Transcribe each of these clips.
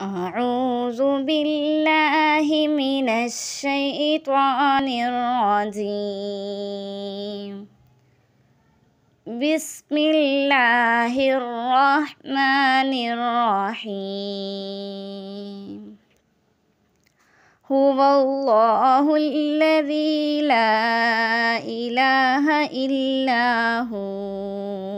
أعوذ بالله من الشيطان الرجيم بسم الله الرحمن الرحيم هو الله الذي لا إله إلا هو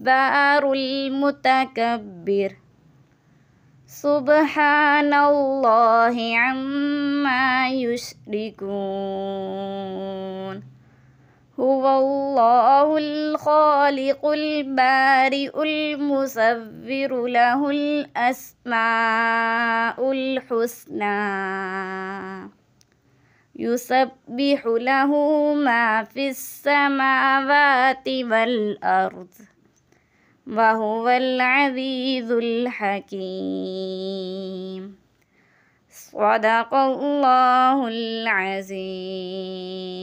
الجبار المتكبر سبحان الله عما يشركون هو الله الخالق البارئ المصور له الأسماء الحسنى يسبح له ما في السماوات والأرض وهو العزيز الحكيم صدق الله العزيز